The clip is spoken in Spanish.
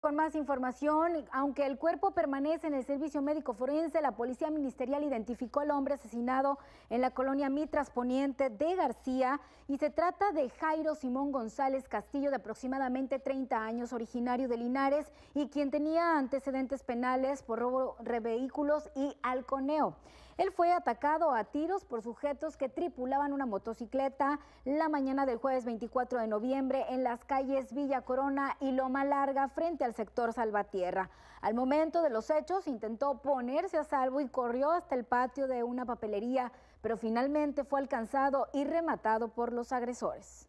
Con más información, aunque el cuerpo permanece en el servicio médico forense, la policía ministerial identificó al hombre asesinado en la colonia Mitras Poniente de García y se trata de Jairo Simón González Castillo, de aproximadamente 30 años, originario de Linares y quien tenía antecedentes penales por robo de vehículos y halconeo. Él fue atacado a tiros por sujetos que tripulaban una motocicleta la mañana del jueves 24 de noviembre en las calles Villa Corona y Loma Larga frente al sector Salvatierra. Al momento de los hechos intentó ponerse a salvo y corrió hasta el patio de una papelería, pero finalmente fue alcanzado y rematado por los agresores.